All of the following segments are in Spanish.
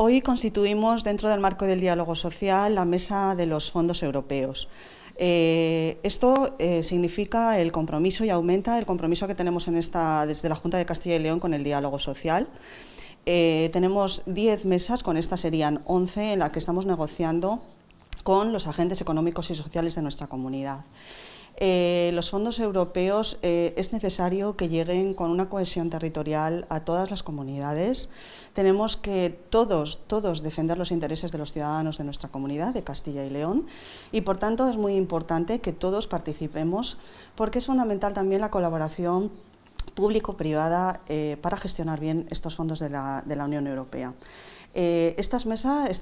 Hoy constituimos dentro del marco del diálogo social la mesa de los fondos europeos. Eh, esto eh, significa el compromiso y aumenta el compromiso que tenemos en esta, desde la Junta de Castilla y León con el diálogo social. Eh, tenemos 10 mesas, con estas serían 11, en las que estamos negociando con los agentes económicos y sociales de nuestra comunidad. Eh, los fondos europeos eh, es necesario que lleguen con una cohesión territorial a todas las comunidades. Tenemos que todos, todos defender los intereses de los ciudadanos de nuestra comunidad, de Castilla y León, y por tanto es muy importante que todos participemos porque es fundamental también la colaboración público-privada eh, para gestionar bien estos fondos de la Unión Europea. Eh, esta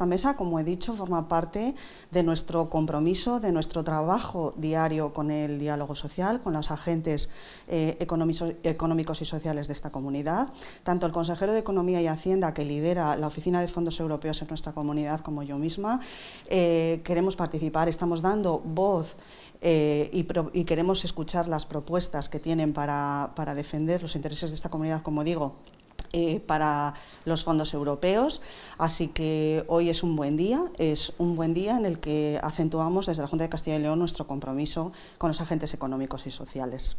mesa, como he dicho, forma parte de nuestro compromiso, de nuestro trabajo diario con el diálogo social, con los agentes eh, económicos y sociales de esta comunidad. Tanto el consejero de Economía y Hacienda, que lidera la Oficina de Fondos Europeos en nuestra comunidad, como yo misma, eh, queremos participar, estamos dando voz y, queremos escuchar las propuestas que tienen para defender los intereses de esta comunidad, como digo, eh, para los fondos europeos. Así que hoy es un buen día, es un buen día en el que acentuamos desde la Junta de Castilla y León nuestro compromiso con los agentes económicos y sociales.